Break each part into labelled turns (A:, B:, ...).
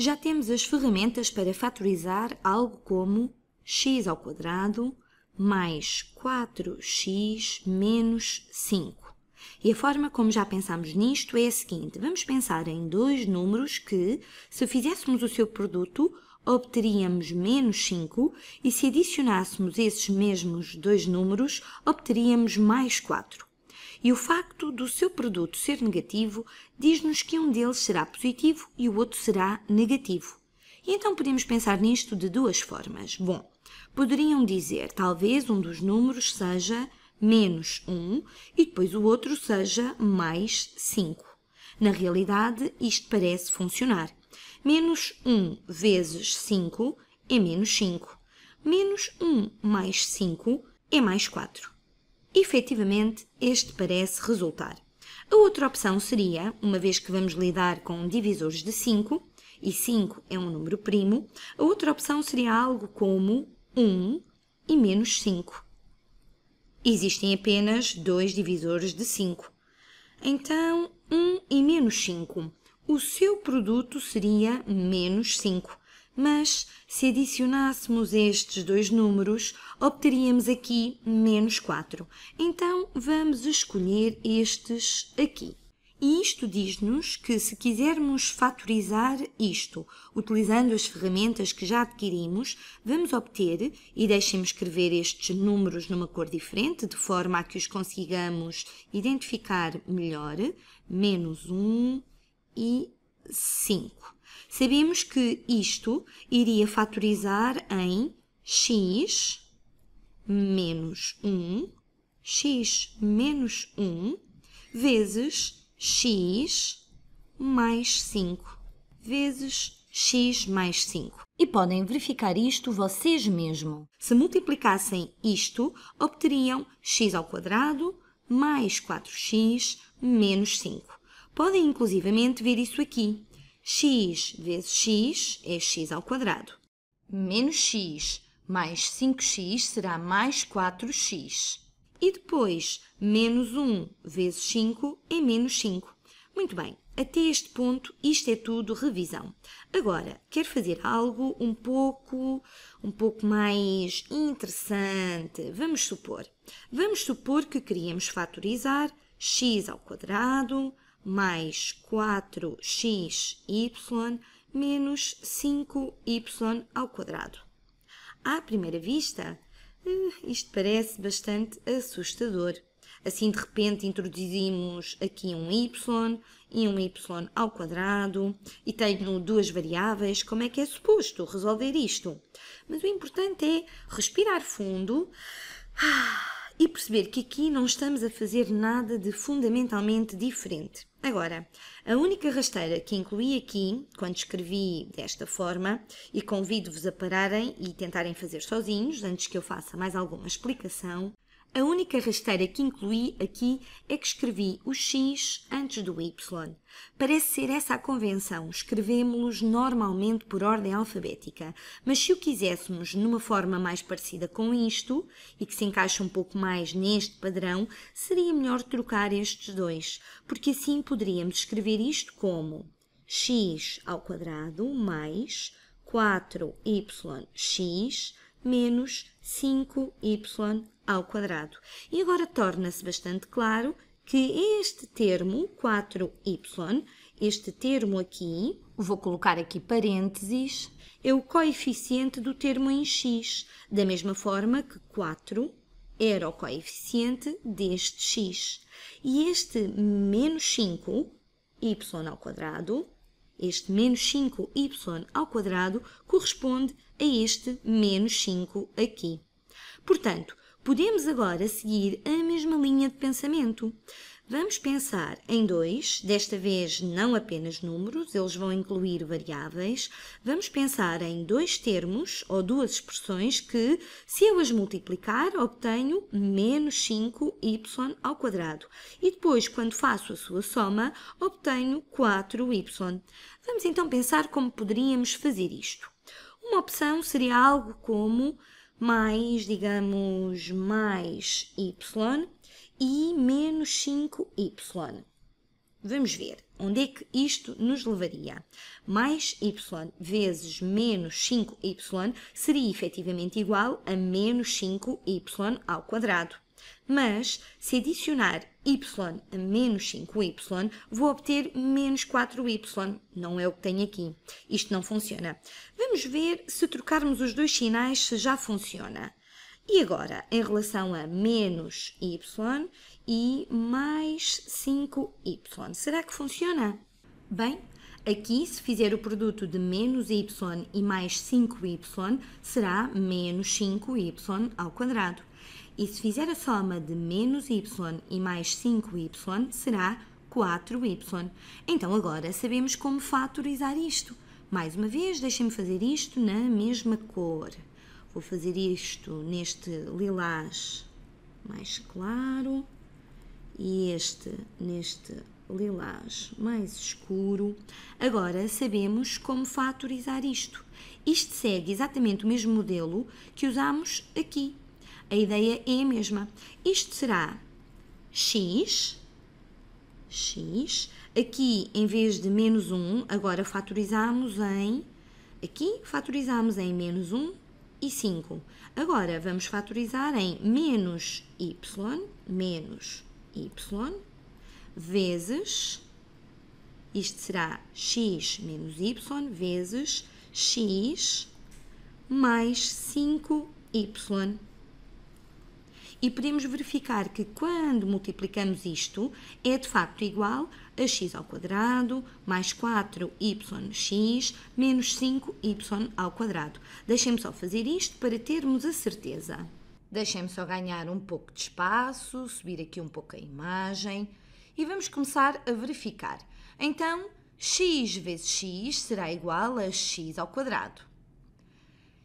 A: já temos as ferramentas para fatorizar algo como x ao quadrado mais 4x menos 5. E a forma como já pensamos nisto é a seguinte, vamos pensar em dois números que, se fizéssemos o seu produto, obteríamos menos 5 e se adicionássemos esses mesmos dois números, obteríamos mais 4. E o facto do seu produto ser negativo diz-nos que um deles será positivo e o outro será negativo. E então podemos pensar nisto de duas formas. Bom, poderiam dizer talvez um dos números seja menos 1 e depois o outro seja mais 5. Na realidade, isto parece funcionar. Menos 1 vezes 5 é menos 5. Menos 1 mais 5 é mais 4 efetivamente este parece resultar. A outra opção seria, uma vez que vamos lidar com divisores de 5, e 5 é um número primo, a outra opção seria algo como 1 e menos 5. Existem apenas dois divisores de 5. Então, 1 e menos 5. O seu produto seria menos 5 mas se adicionássemos estes dois números, obteríamos aqui menos 4. Então, vamos escolher estes aqui. E isto diz-nos que se quisermos fatorizar isto, utilizando as ferramentas que já adquirimos, vamos obter, e deixem-me escrever estes números numa cor diferente, de forma a que os consigamos identificar melhor, menos 1 e 5. Sabemos que isto iria fatorizar em x menos 1, x menos 1, vezes x mais 5, vezes x mais 5. E podem verificar isto vocês mesmo. Se multiplicassem isto, obteriam x ao quadrado mais 4x menos 5. Podem inclusivamente ver isso aqui x vezes x é x ao quadrado. Menos x mais 5x será mais 4x. E depois, menos 1 vezes 5 é menos 5. Muito bem, até este ponto isto é tudo revisão. Agora, quero fazer algo um pouco, um pouco mais interessante. Vamos supor. Vamos supor que queríamos fatorizar x ao quadrado mais 4xy menos 5y ao quadrado. À primeira vista, eh, isto parece bastante assustador. Assim, de repente, introduzimos aqui um y e um y ao quadrado e tenho duas variáveis. Como é que é suposto resolver isto? Mas o importante é respirar fundo. Ah, e perceber que aqui não estamos a fazer nada de fundamentalmente diferente. Agora, a única rasteira que incluí aqui, quando escrevi desta forma, e convido-vos a pararem e tentarem fazer sozinhos, antes que eu faça mais alguma explicação, a única rasteira que incluí aqui é que escrevi o x antes do y. Parece ser essa a convenção, escrevemos-los normalmente por ordem alfabética, mas se o quiséssemos numa forma mais parecida com isto, e que se encaixa um pouco mais neste padrão, seria melhor trocar estes dois, porque assim poderíamos escrever isto como x ao quadrado mais 4yx menos 5y ao quadrado. E agora torna-se bastante claro que este termo 4y, este termo aqui, vou colocar aqui parênteses, é o coeficiente do termo em x, da mesma forma que 4 era o coeficiente deste x. E este menos 5y ao quadrado, este menos 5y ao quadrado corresponde a este menos 5 aqui. Portanto, Podemos agora seguir a mesma linha de pensamento. Vamos pensar em dois, desta vez não apenas números, eles vão incluir variáveis. Vamos pensar em dois termos ou duas expressões que, se eu as multiplicar, obtenho menos 5y ao quadrado. E depois, quando faço a sua soma, obtenho 4y. Vamos então pensar como poderíamos fazer isto. Uma opção seria algo como mais, digamos, mais y e menos 5y. Vamos ver onde é que isto nos levaria. Mais y vezes menos 5y seria efetivamente igual a menos 5y ao quadrado. Mas, se adicionar y a menos 5y, vou obter menos 4y. Não é o que tenho aqui. Isto não funciona. Vamos ver se trocarmos os dois sinais se já funciona. E agora, em relação a menos y e mais 5y, será que funciona? Bem, Aqui, se fizer o produto de menos y e mais 5y, será menos 5y ao quadrado. E se fizer a soma de menos y e mais 5y, será 4y. Então agora sabemos como fatorizar isto. Mais uma vez, deixem-me fazer isto na mesma cor. Vou fazer isto neste lilás mais claro e este neste lilás mais escuro. Agora sabemos como fatorizar isto. Isto segue exatamente o mesmo modelo que usamos aqui a ideia é a mesma. Isto será x, x, aqui em vez de menos 1, agora fatorizamos em, aqui fatorizamos em menos 1 e 5. Agora vamos fatorizar em menos y, menos y, vezes, isto será x menos y, vezes x mais 5y e podemos verificar que quando multiplicamos isto é de facto igual a x ao quadrado mais 4yx menos 5y ao quadrado. Deixemos só fazer isto para termos a certeza. Deixem-me só ganhar um pouco de espaço, subir aqui um pouco a imagem e vamos começar a verificar. Então, x vezes x será igual a x ao quadrado.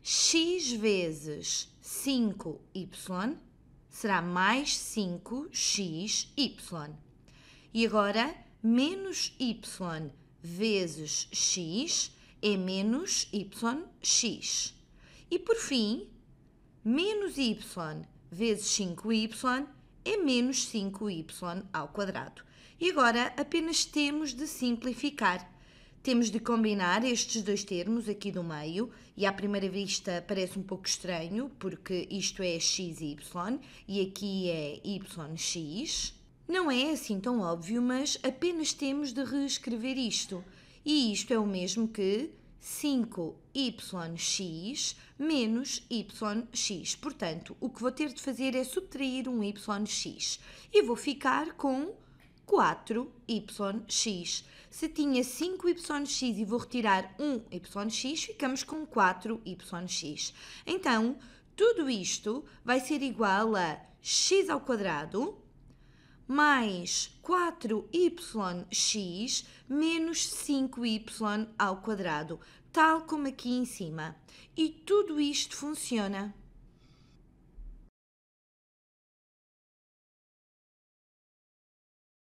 A: x vezes 5y será mais 5xy. E agora, menos y vezes x é menos yx. E por fim, menos y vezes 5y é menos 5y ao quadrado. E agora apenas temos de simplificar. Temos de combinar estes dois termos aqui do meio, e à primeira vista parece um pouco estranho, porque isto é x e y, e aqui é yx. Não é assim tão óbvio, mas apenas temos de reescrever isto. E isto é o mesmo que 5yx menos yx. Portanto, o que vou ter de fazer é subtrair um yx e vou ficar com 4yx. Se tinha 5yx e vou retirar 1yx, ficamos com 4yx. Então, tudo isto vai ser igual a x ao quadrado mais 4yx menos 5y ao quadrado, tal como aqui em cima. E tudo isto funciona.